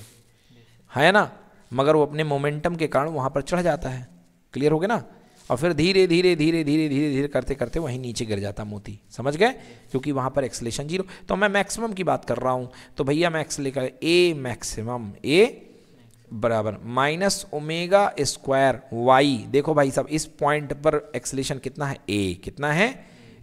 है ना मगर वो अपने मोमेंटम के कारण वहाँ पर चढ़ जाता है क्लियर हो गया ना और फिर धीरे धीरे धीरे धीरे धीरे धीरे करते करते वहीं नीचे गिर जाता मोती समझ गए क्योंकि वहाँ पर एक्सलेशन जीरो तो मैं मैक्सिमम की बात कर रहा हूँ तो भैया मैक्स लेकर ए मैक्सिमम ए बराबर माइनस ओमेगा स्क्वायर वाई देखो भाई साहब इस पॉइंट पर एक्सलेशन कितना है ए कितना है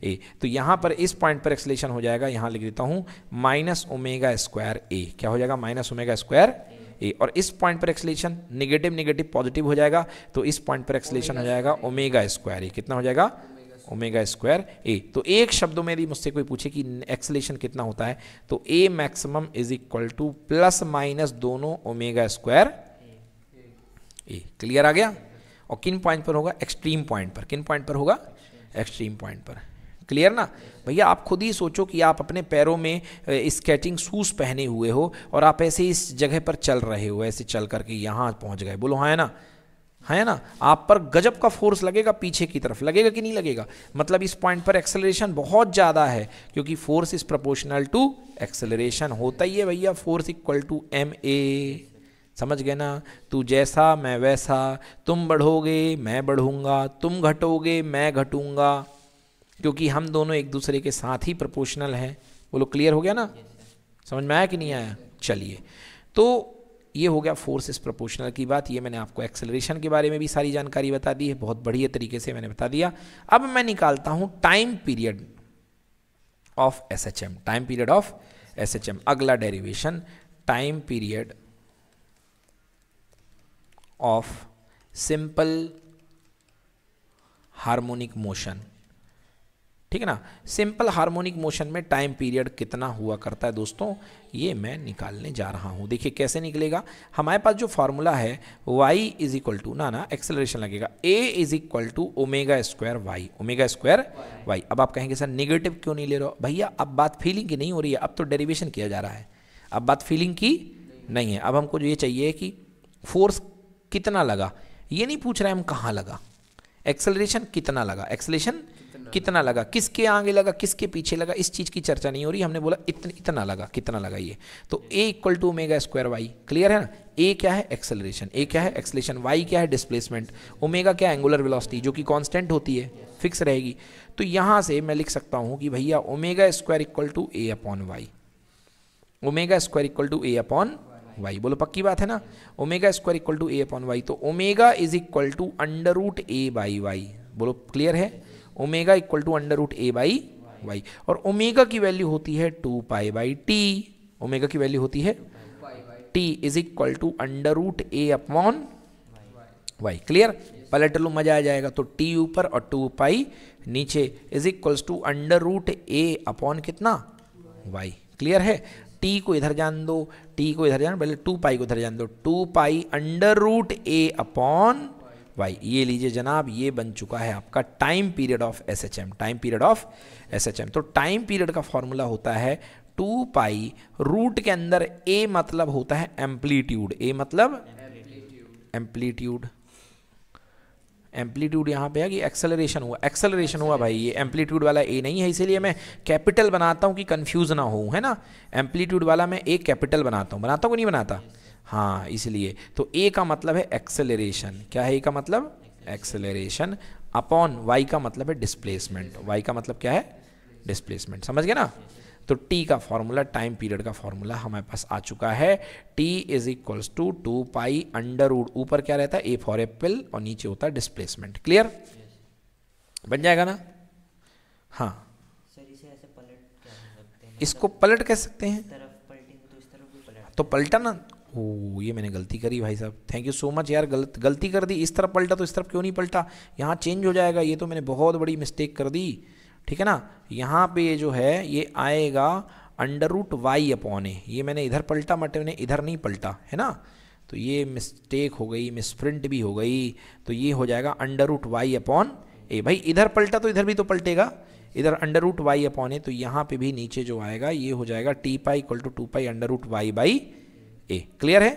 ए तो यहाँ पर इस पॉइंट पर एक्सलेशन हो जाएगा यहाँ लिख देता हूँ माइनस ओमेगा स्क्वायर ए क्या हो जाएगा माइनस ओमेगा स्क्वायर ए और इस पॉइंट पर एक्सलेशन निगेटिव निगेटिव पॉजिटिव हो जाएगा तो इस पॉइंट पर एक्सलेशन हो जाएगा ओमेगा स्क्वायर ए कितना हो जाएगा ओमेगा स्क्वायर ए तो एक शब्दों में यदि मुझसे कोई पूछे कि एक्सलेशन कितना होता है तो a maximum is equal to plus minus दोनों ओमेगा स्क्वायर ए क्लियर आ गया और किन पॉइंट पर होगा एक्सट्रीम पॉइंट पर किन पॉइंट पर होगा एक्सट्रीम पॉइंट पर क्लियर ना भैया आप खुद ही सोचो कि आप अपने पैरों में स्केटिंग शूज़ पहने हुए हो और आप ऐसे इस जगह पर चल रहे हो ऐसे चल करके यहाँ पहुँच गए बोलो हाँ है ना है हाँ ना आप पर गजब का फोर्स लगेगा पीछे की तरफ लगेगा कि नहीं लगेगा मतलब इस पॉइंट पर एक्सेलरेशन बहुत ज़्यादा है क्योंकि force is proportional to acceleration होता ही है भैया force equal to m a समझ गए ना तू जैसा मैं वैसा तुम बढ़ोगे मैं बढ़ूँगा तुम घटोगे मैं घटूँगा क्योंकि हम दोनों एक दूसरे के साथ ही प्रपोशनल हैं बोलो क्लियर हो गया ना समझ में आया कि नहीं आया चलिए तो ये हो गया फोर्स इस प्रोपोर्शनल की बात ये मैंने आपको एक्सेलरेशन के बारे में भी सारी जानकारी बता दी है बहुत बढ़िया तरीके से मैंने बता दिया अब मैं निकालता हूँ time period of S H M time period of S H M अगला derivation time period of simple harmonic motion ठीक है ना सिंपल हार्मोनिक मोशन में टाइम पीरियड कितना हुआ करता है दोस्तों ये मैं निकालने जा रहा हूँ देखिए कैसे निकलेगा हमारे पास जो फार्मूला है y इज इक्वल टू ना ना एक्सेलरेशन लगेगा a is equal to omega square y omega square y अब आप कहेंगे सर निगेटिव क्यों नहीं ले रहे हो भैया अब बात फीलिंग की नहीं हो रही है अब तो डेरिवेशन किया जा रहा है अब बात फीलिंग की नहीं है अब हमको ये चाहिए कि फोर्स कितना लगा ये नहीं पूछ रहा है हम कहाँ लगा एक्सेलरेशन कितना लगा एक्सेलरेशन कितना लगा किसके आगे लगा किसके पीछे लगा इस चीज़ की चर्चा नहीं हो रही हमने बोला इतन, इतना लगा कितना लगा ये तो a equal to omega square y clear है ना ए क्या है एक्सेलरेशन ए क्या है एक्सलेशन वाई क्या है डिस्प्लेसमेंट ओमेगा क्या एंगुलर वेलोसिटी जो कि कॉन्स्टेंट होती है फिक्स रहेगी तो यहाँ से मैं लिख सकता हूं कि भैया omega square equal to a upon y omega square equal to a upon y बोलो पक्की बात है ना omega square equal to a upon y तो omega is equal to under root a by y बोलो क्लियर है omega equal to under root a by y और ओमेगा की वैल्यू होती है two pi by t omega की वैल्यू होती है t is equal to under root a upon y clear पलट लो मजा आ जाएगा तो टी ऊपर और टू पाई नीचे is equals to under root a upon कितना वाई क्लियर है टी को इधर जान दो टी को इधर जान पहले टू पाई को इधर जान दो two pi under root a upon y ये लीजिए जनाब ये बन चुका है आपका time period of S H M time period of S H M तो टाइम पीरियड का फॉर्मूला होता है टू पाई रूट के अंदर ए मतलब होता है एम्पलीट्यूड ए मतलब एम्पलीट्यूड एम्पलीट्यूड यहाँ पे है कि एक्सेलरेशन हुआ एक्सेलरेशन हुआ भाई ये एम्पलीट्यूड वाला ए नहीं है इसीलिए मैं कैपिटल बनाता हूँ कि कंफ्यूज ना हो है ना एम्पलीट्यूड वाला मैं ए कैपिटल बनाता हूँ बनाता हूँ कि नहीं बनाता yes. हाँ इसलिए तो ए का मतलब है एक्सेलरेशन क्या है ए का मतलब एक्सेलरेशन अपॉन वाई का मतलब है डिस्प्लेसमेंट वाई का मतलब क्या है डिस्प्लेसमेंट समझ गए ना तो टी का फॉर्मूला टाइम पीरियड का फॉर्मूला हमारे पास आ चुका है t is equals to two pi under उड ऊपर क्या रहता है ए फॉर एप्पल और नीचे होता है डिस्प्लेसमेंट क्लियर बन जाएगा ना हाँ इसको पलट कह सकते हैं तो पलटा तो ना ओ ये मैंने गलती करी भाई साहब थैंक यू सो मच यार गलत गलती कर दी इस तरफ पलटा तो इस तरफ क्यों नहीं पलटा यहाँ चेंज हो जाएगा ये तो मैंने बहुत बड़ी मिस्टेक कर दी ठीक है ना यहाँ पे ये जो है ये आएगा under root y upon a ये मैंने इधर पलटा मटे मैंने इधर नहीं पलटा है ना तो ये मिस्टेक हो गई मिसप्रिंट भी हो गई तो ये हो जाएगा under root y upon a भाई इधर पलटा तो इधर भी तो पलटेगा इधर under root y upon a तो यहाँ पे भी नीचे जो आएगा ये हो जाएगा t pi equal to two pi under root y by a clear है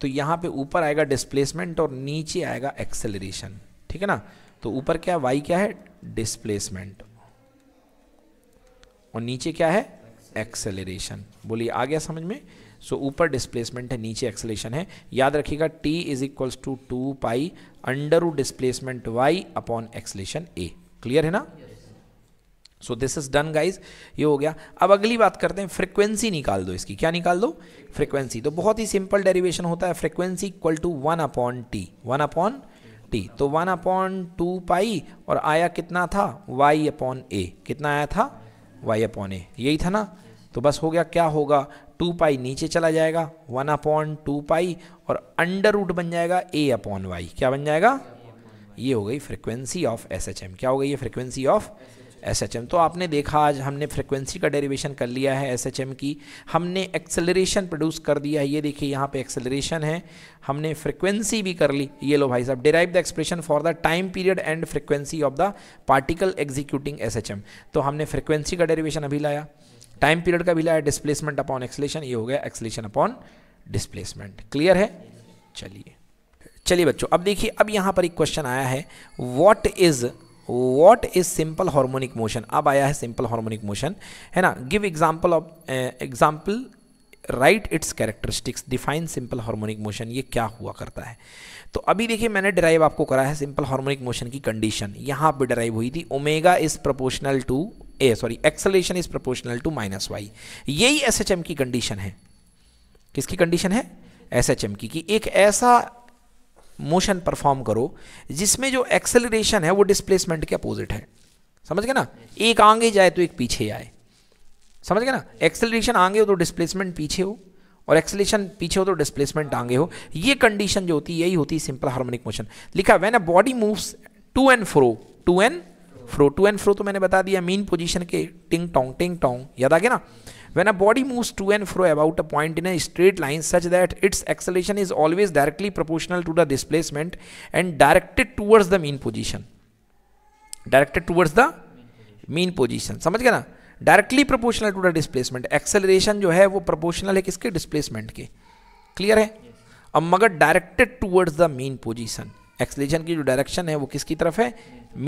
तो यहां पे ऊपर आएगा डिस्प्लेसमेंट और नीचे आएगा एक्सेलरेशन ठीक है ना तो ऊपर क्या वाई क्या है डिस्प्लेसमेंट और नीचे क्या है एक्सेलरेशन बोलिए आ गया समझ में सो ऊपर डिस्प्लेसमेंट है नीचे एक्सेलेशन है याद रखिएगा t is equals to two pi under displacement y upon acceleration a clear है ना yes. So this is done guys ये हो गया अब अगली बात करते हैं फ्रिक्वेंसी निकाल दो इसकी क्या निकाल दो फ्रिक्वेंसी तो बहुत ही सिंपल डेरिवेशन होता है frequency equal to one upon t one upon t तो वन अपॉन टू पाई और आया कितना था वाई अपॉन ए कितना आया था वाई अपॉन ए यही था ना तो बस हो गया क्या होगा टू पाई नीचे चला जाएगा वन अपॉन टू पाई और अंडर रूट बन जाएगा ए अपॉन वाई क्या बन जाएगा ये हो गई frequency of S H M क्या हो गई ये frequency of S H M तो आपने देखा आज हमने फ्रिक्वेंसी का डेरिवेशन कर लिया है एस एच एम की हमने एक्सेलरेशन प्रोड्यूस कर दिया है ये देखिए यहाँ पे एक्सेलरेशन है हमने फ्रिक्वेंसी भी कर ली ये लो भाई साहब derive the expression for the time period and frequency of the particle executing S H M तो हमने फ्रिक्वेंसी का डेरिवेशन अभी लाया टाइम पीरियड का भी लाया डिस्प्लेसमेंट अपॉन एक्सलेशन ये हो गया एक्सलेशन अपॉन डिस्प्लेसमेंट क्लियर है चलिए चलिए बच्चों अब देखिए अब यहाँ पर एक क्वेश्चन आया है what is what is simple harmonic motion अब आया है सिंपल हार्मोनिक मोशन है ना give example of example right its characteristics define simple harmonic motion ये क्या हुआ करता है तो अभी देखिए मैंने डराइव आपको करा है सिंपल हार्मोनिक मोशन की कंडीशन यहाँ पर डराइव हुई थी omega is proportional to a sorry acceleration is proportional to minus y यही एस एच एम की कंडीशन है किसकी कंडीशन है एस एच एम की कि एक ऐसा मोशन परफॉर्म करो जिसमें जो एक्सेलरेशन है वो डिस्प्लेसमेंट के अपोजिट है समझ गए ना एक आगे जाए तो एक पीछे आए समझ गए ना एक्सेलरेशन आगे हो तो डिस्प्लेसमेंट पीछे हो और एक्सेलेशन पीछे हो तो डिस्प्लेसमेंट आगे हो ये कंडीशन जो होती है यही होती है सिंपल हार्मोनिक मोशन लिखा when a body moves to and fro to and fro to and fro तो मैंने बता दिया मीन पोजीशन के टिंग टोंग टिंग टोंग याद आ गया ना When a body moves to and fro about a point in a straight line such that its acceleration is always directly proportional to the displacement and directed towards the mean position. Directed towards the mean position. समझ गया ना directly proportional to the displacement acceleration जो है वो प्रोपोर्शनल है किसके डिस्प्लेसमेंट के क्लियर है yes. अब मगर directed towards the mean position acceleration की जो डायरेक्शन है वो किसकी तरफ है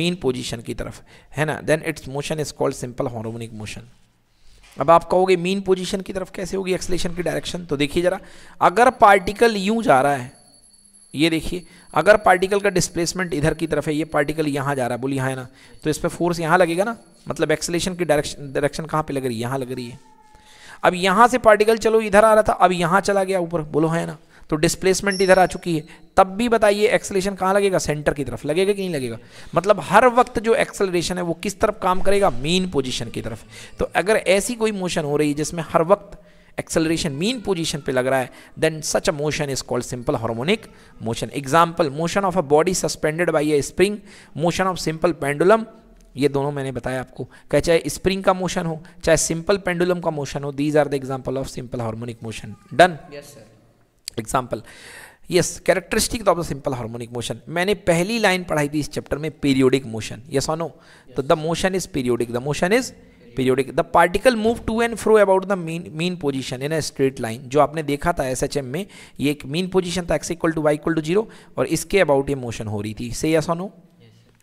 मेन पोजीशन की तरफ है ना then its motion is called simple harmonic motion अब आप कहोगे मीन पोजीशन की तरफ कैसे होगी एक्सलेशन की डायरेक्शन तो देखिए ज़रा अगर पार्टिकल यूँ जा रहा है ये देखिए अगर पार्टिकल का डिस्प्लेसमेंट इधर की तरफ है ये पार्टिकल यहाँ जा रहा है बोली यहाँ है ना तो इस पर फोर्स यहाँ लगेगा ना मतलब एक्सलेशन की डायरेक्शन डायरेक्शन कहाँ पर लग रही है यहाँ लग रही है अब यहाँ से पार्टिकल चलो इधर आ रहा था अब यहाँ चला गया ऊपर बोलो हाँ, है ना तो डिस्प्लेसमेंट इधर आ चुकी है तब भी बताइए एक्सलेशन कहाँ लगेगा सेंटर की तरफ लगेगा कि नहीं लगेगा मतलब हर वक्त जो एक्सलेशन है वो किस तरफ काम करेगा मेन पोजिशन की तरफ तो अगर ऐसी कोई मोशन हो रही है जिसमें हर वक्त एक्सेलरेशन मीन पोजीशन पे लग रहा है then such a motion is called simple harmonic motion example motion of a body suspended by a spring motion of simple pendulum ये दोनों मैंने बताया आपको क्या चाहे स्प्रिंग का मोशन हो चाहे सिंपल पेंडुलम का मोशन हो these are the example of simple harmonic motion done yes sir example yes characteristic of the simple harmonic motion मैंने पहली लाइन पढ़ाई थी इस चैप्टर में पीरियोडिक मोशन यस सोनो तो the motion is periodic the motion is periodic the particle move to and fro about the mean mean position in a straight line जो आपने देखा था एस एच एम में ये एक मीन पोजिशन था X equal to Y equal to zero और इसके अबाउट ये मोशन हो रही थी से यस सोनो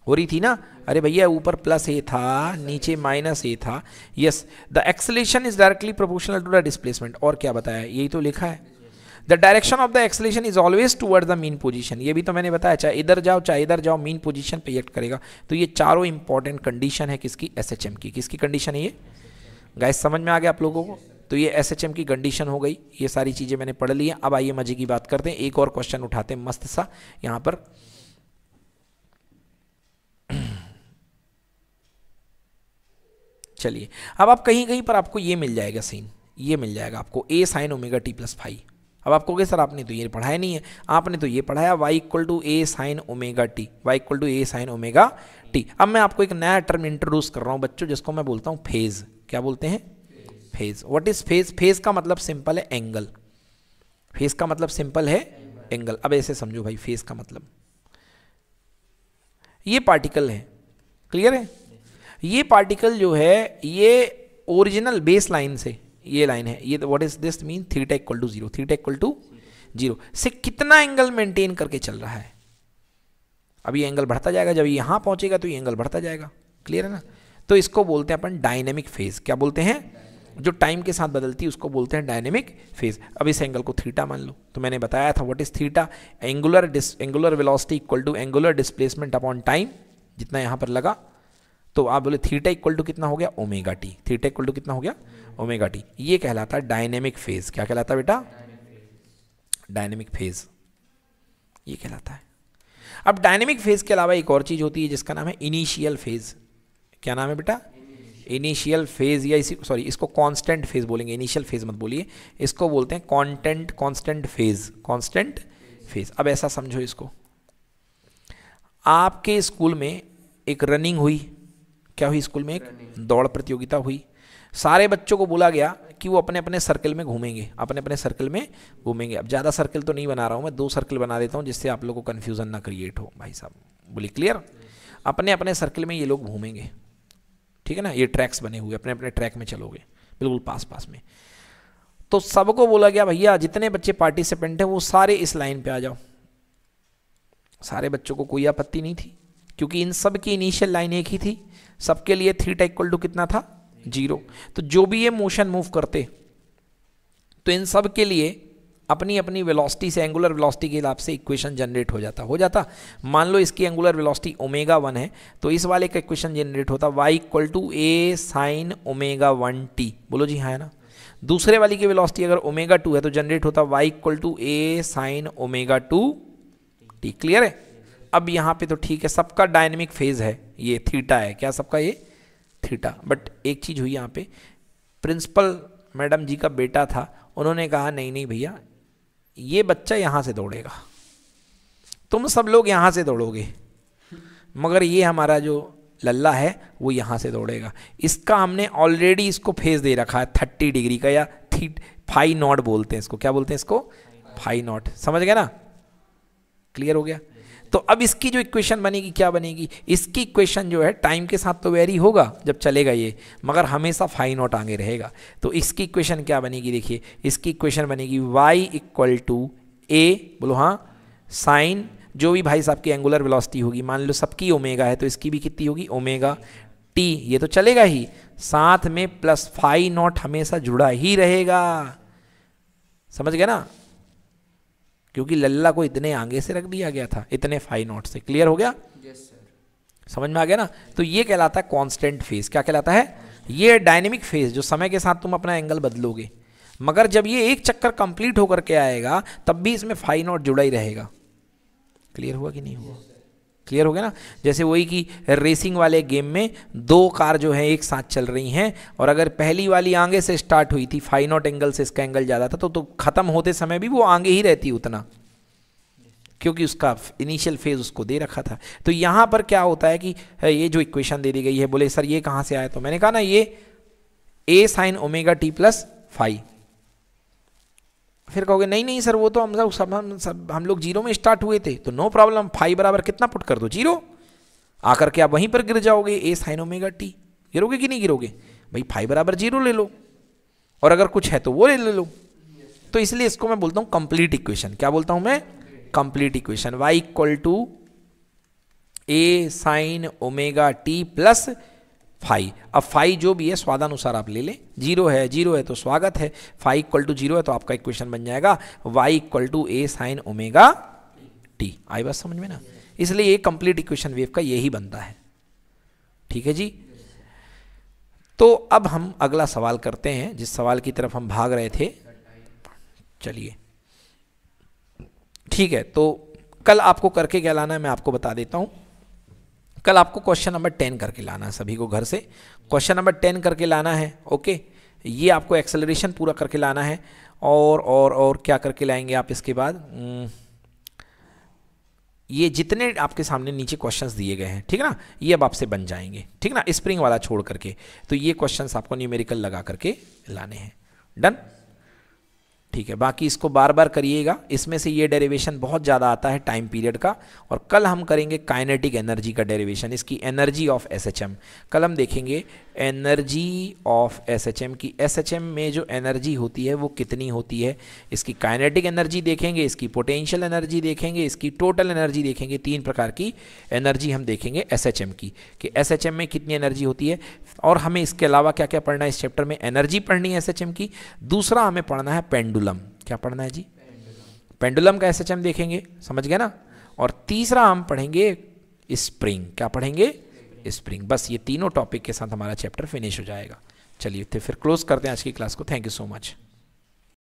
हो रही थी ना अरे भैया ऊपर प्लस ए था नीचे माइनस ए था yes the acceleration is directly proportional to the displacement और क्या बताया यही तो लिखा है the direction of the acceleration is always toward the mean position ये भी तो मैंने बताया चाहे इधर जाओ चाहे इधर जाओ मीन पोजिशन पे एक्ट करेगा तो ये चारों इंपॉर्टेंट कंडीशन है किसकी एस की किसकी कंडीशन है ये गैस समझ में आ गया आप लोगों को तो ये एस की कंडीशन हो गई ये सारी चीज़ें मैंने पढ़ ली हैं अब आइए मजे की बात करते हैं एक और क्वेश्चन उठाते हैं मस्त सा यहाँ पर चलिए अब आप कहीं कहीं पर आपको ये मिल जाएगा सीन ये मिल जाएगा आपको A sine omega T plus five अब आप कहोगे सर आपने तो ये पढ़ाया नहीं है आपने तो ये पढ़ाया Y equal to A sine omega T Y equal to A sine omega T अब मैं आपको एक नया टर्म इंट्रोड्यूस कर रहा हूँ बच्चों जिसको मैं बोलता हूँ फेज़ क्या बोलते हैं phase what is phase phase का मतलब सिंपल है एंगल फेज़ का मतलब सिंपल है एंगल अब ऐसे समझो भाई फेज़ का मतलब ये पार्टिकल है क्लियर है ये पार्टिकल जो है ये ओरिजिनल बेस लाइन से ये लाइन है ये what is this mean theta equal to zero theta equal to zero से कितना एंगल मेंटेन करके चल रहा है अब ये एंगल बढ़ता जाएगा जब यहां पहुंचेगा तो ये एंगल बढ़ता जाएगा क्लियर है ना तो इसको बोलते हैं अपन डायनेमिक फेज क्या बोलते हैं जो टाइम के साथ बदलती है उसको बोलते हैं डायनेमिक फेज अब इस एंगल को थीटा मान लो तो मैंने बताया था what is theta angular dis angular velocity equal to angular displacement upon time जितना यहां पर लगा तो आप बोले थीटा इक्वल टू कितना हो गया omega T theta equal to कितना हो गया ओमेगा टी ये कहलाता है डायनेमिक फेज क्या कहलाता है बेटा डायनेमिक फेज ये कहलाता है अब डायनेमिक फेज के अलावा एक और चीज़ होती है जिसका नाम है इनिशियल फेज क्या नाम है बेटा इनिशियल फेज या इसी सॉरी इसको कांस्टेंट फेज बोलेंगे इनिशियल फेज मत बोलिए इसको बोलते हैं content constant phase constant phase अब ऐसा समझो इसको आपके स्कूल में एक रनिंग हुई क्या हुई स्कूल में एक दौड़ प्रतियोगिता हुई सारे बच्चों को बोला गया कि वो अपने अपने सर्कल में घूमेंगे अपने अपने सर्कल में घूमेंगे अब ज़्यादा सर्कल तो नहीं बना रहा हूँ मैं दो सर्कल बना देता हूँ जिससे आप लोग को कन्फ्यूज़न ना क्रिएट हो भाई साहब बोली क्लियर अपने अपने सर्कल में ये लोग घूमेंगे ठीक है ना ये ट्रैक्स बने हुए अपने अपने ट्रैक में चलोगे बिल्कुल पास पास में तो सबको बोला गया भैया जितने बच्चे पार्टिसिपेंट हैं वो सारे इस लाइन पे आ जाओ सारे बच्चों को कोई आपत्ति नहीं थी क्योंकि इन सब की इनिशियल लाइन एक ही थी सबके लिए थ्री टाइक्वल टू कितना था जीरो तो जो भी ये मोशन मूव करते तो इन सब के लिए अपनी अपनी वेलोसिटी से एंगुलर वेलोसिटी के हिसाब से इक्वेशन जनरेट हो जाता हो जाता मान लो इसकी एंगुलर वेलोसिटी ओमेगा वन है तो इस वाले का इक्वेशन जनरेट होता Y equal to A sine omega one T बोलो जी हाँ है ना दूसरे वाली की वेलोसिटी अगर ओमेगा टू है तो जनरेट होता Y equal to A sine omega two T clear है अब यहाँ पे तो ठीक है सबका डायनेमिक फेज है ये थीटा है क्या सबका ये थीटा बट एक चीज़ हुई यहाँ पे प्रिंसिपल मैडम जी का बेटा था उन्होंने कहा नहीं नहीं भैया ये बच्चा यहाँ से दौड़ेगा तुम सब लोग यहाँ से दौड़ोगे मगर ये हमारा जो लल्ला है वो यहाँ से दौड़ेगा इसका हमने ऑलरेडी इसको फेस दे रखा है थर्टी डिग्री का या थी फाई नॉट बोलते हैं इसको क्या बोलते हैं इसको फाई नॉट समझ गया ना क्लियर हो गया तो अब इसकी जो इक्वेशन बनेगी क्या बनेगी इसकी इक्वेशन जो है टाइम के साथ तो वेरी होगा जब चलेगा ये मगर हमेशा फाइन नॉट आगे रहेगा तो इसकी इक्वेशन क्या बनेगी देखिए इसकी इक्वेशन बनेगी वाई इक्वल टू ए बोलो हाँ साइन जो भी भाई साहब की एंगुलर वेलोसिटी होगी मान लो सबकी ओमेगा है तो इसकी भी कितनी होगी ओमेगा टी ये तो चलेगा ही साथ में प्लस फाइव नॉट हमेशा जुड़ा ही रहेगा समझ गए ना क्योंकि लल्ला को इतने आगे से रख दिया गया था इतने फाइन नॉट से क्लियर हो गया yes, समझ में आ गया ना तो ये कहलाता है कांस्टेंट फेज क्या कहलाता है ये डायनेमिक फेज जो समय के साथ तुम अपना एंगल बदलोगे मगर जब ये एक चक्कर कंप्लीट होकर के आएगा तब भी इसमें फाइन नॉट जुड़ा ही रहेगा क्लियर हुआ कि नहीं हुआ yes, क्लियर हो गया ना जैसे वही कि रेसिंग वाले गेम में दो कार जो है एक साथ चल रही हैं और अगर पहली वाली आगे से स्टार्ट हुई थी फाइव नॉट एंगल से इसका एंगल ज़्यादा था तो, तो ख़त्म होते समय भी वो आगे ही रहती उतना क्योंकि उसका इनिशियल फेज उसको दे रखा था तो यहाँ पर क्या होता है कि ये जो इक्वेशन दे दी गई है बोले सर ये कहाँ से आया तो मैंने कहा ना ये A sine omega T plus five फिर कहोगे नहीं नहीं सर वो तो हम सब हम सब हम लोग जीरो में स्टार्ट हुए थे तो नो प्रॉब्लम फाइव बराबर कितना पुट कर दो जीरो आकर के आप वहीं पर गिर जाओगे ए साइन ओमेगा टी गिरोगे कि नहीं गिरोगे भाई फाइव बराबर जीरो ले लो और अगर कुछ है तो वो ले लो तो इसलिए इसको मैं बोलता हूँ कंप्लीट इक्वेशन क्या बोलता हूँ मैं complete equation Y equal to A sine omega T plus phi अब फाई जो भी है स्वादानुसार आप ले लें जीरो है जीरो है तो स्वागत है फाई इक्वल टू जीरो है तो आपका इक्वेशन बन जाएगा Y equal to A sine omega T आई बात समझ में ना इसलिए ये कंप्लीट इक्वेशन वेव का यही बनता है ठीक है जी तो अब हम अगला सवाल करते हैं जिस सवाल की तरफ हम भाग रहे थे चलिए ठीक है तो कल आपको करके क्या लाना है मैं आपको बता देता हूँ कल आपको क्वेश्चन नंबर टेन करके लाना है सभी को घर से क्वेश्चन नंबर टेन करके लाना है ओके ये आपको एक्सेलरेशन पूरा करके लाना है और और और क्या करके लाएंगे आप इसके बाद हम्म, ये जितने आपके सामने नीचे क्वेश्चंस दिए गए हैं ठीक ना ये अब आपसे बन जाएंगे ठीक ना स्प्रिंग वाला छोड़ करके तो ये क्वेश्चंस आपको न्यूमेरिकल लगा करके लाने हैं डन ठीक है बाकी इसको बार बार करिएगा इसमें से ये डेरिवेशन बहुत ज़्यादा आता है टाइम पीरियड का और कल हम करेंगे काइनेटिक एनर्जी का डेरिवेशन इसकी एनर्जी ऑफ एसएचएम कल हम देखेंगे एनर्जी ऑफ एसएचएम की एसएचएम में जो एनर्जी होती है वो कितनी होती है इसकी काइनेटिक एनर्जी देखेंगे इसकी पोटेंशियल एनर्जी देखेंगे इसकी टोटल एनर्जी देखेंगे तीन प्रकार की एनर्जी हम देखेंगे एम की कि एम में कितनी एनर्जी होती है और हमें इसके अलावा क्या क्या पढ़ना है इस चैप्टर में एनर्जी पढ़नी है एम की दूसरा हमें पढ़ना है पेंडुलम पेंडुलम क्या पढ़ना है जी पेंडुलम का एस एच देखेंगे समझ गए ना और तीसरा हम पढ़ेंगे स्प्रिंग क्या पढ़ेंगे स्प्रिंग बस ये तीनों टॉपिक के साथ हमारा चैप्टर फिनिश हो जाएगा चलिए फिर क्लोज करते हैं आज की क्लास को थैंक यू सो मच